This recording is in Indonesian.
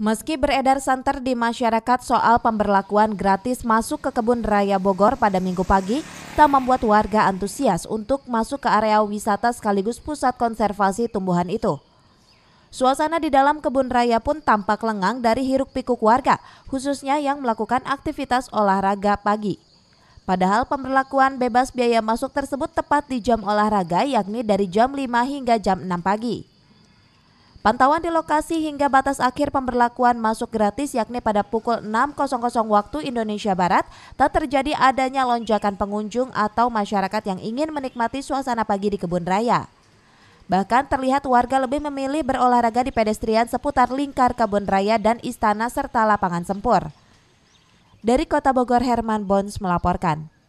Meski beredar santer di masyarakat soal pemberlakuan gratis masuk ke kebun raya Bogor pada minggu pagi, tak membuat warga antusias untuk masuk ke area wisata sekaligus pusat konservasi tumbuhan itu. Suasana di dalam kebun raya pun tampak lengang dari hiruk-pikuk warga, khususnya yang melakukan aktivitas olahraga pagi. Padahal pemberlakuan bebas biaya masuk tersebut tepat di jam olahraga yakni dari jam 5 hingga jam 6 pagi. Pantauan di lokasi hingga batas akhir pemberlakuan masuk gratis yakni pada pukul 6.00 waktu Indonesia Barat tak terjadi adanya lonjakan pengunjung atau masyarakat yang ingin menikmati suasana pagi di kebun raya. Bahkan terlihat warga lebih memilih berolahraga di pedestrian seputar lingkar kebun raya dan istana serta lapangan sempur. Dari Kota Bogor Herman Bons melaporkan.